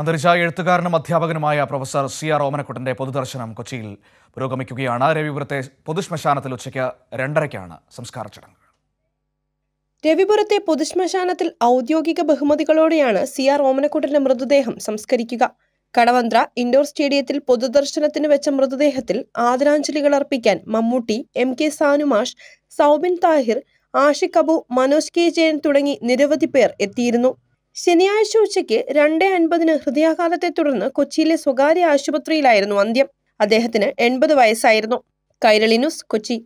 അന്തരിച്ച എഴുത്തുകാരനും അധ്യാപകനുമായ പ്രൊഫസർ സി ആർ ഓമനക്കുട്ടന്റെ പൊതുദർശനം കൊച്ചിയിൽ പുരോഗമിക്കുകയാണ് രവിപുരത്തെ പൊതുശ്മശാനത്തിൽ ഉച്ചയ്ക്ക് രണ്ടരയ്ക്കാണ് സംസ്കാര ചടങ്ങ് രവിപുരത്തെ പൊതുശ്മശാനത്തിൽ ഔദ്യോഗിക ബഹുമതികളോടെയാണ് സി ആർ ഓമനക്കുട്ടന്റെ മൃതദേഹം സംസ്കരിക്കുക കടവന്ത്ര ഇൻഡോർ സ്റ്റേഡിയത്തിൽ പൊതുദർശനത്തിന് വെച്ച മൃതദേഹത്തിൽ ആദരാഞ്ജലികൾ അർപ്പിക്കാൻ മമ്മൂട്ടി എം കെ സാനുമാഷ് സൗബിൻ താഹിർ ആഷിഖ് അബു മനോജ് കെ ജയൻ തുടങ്ങി നിരവധി പേർ എത്തിയിരുന്നു ശനിയാഴ്ച ഉച്ചയ്ക്ക് രണ്ട് അൻപതിന് ഹൃദയാഘാതത്തെ തുടർന്ന് കൊച്ചിയിലെ സ്വകാര്യ ആശുപത്രിയിലായിരുന്നു അന്ത്യം അദ്ദേഹത്തിന് എൺപത് വയസ്സായിരുന്നു കൈരളി ന്യൂസ് കൊച്ചി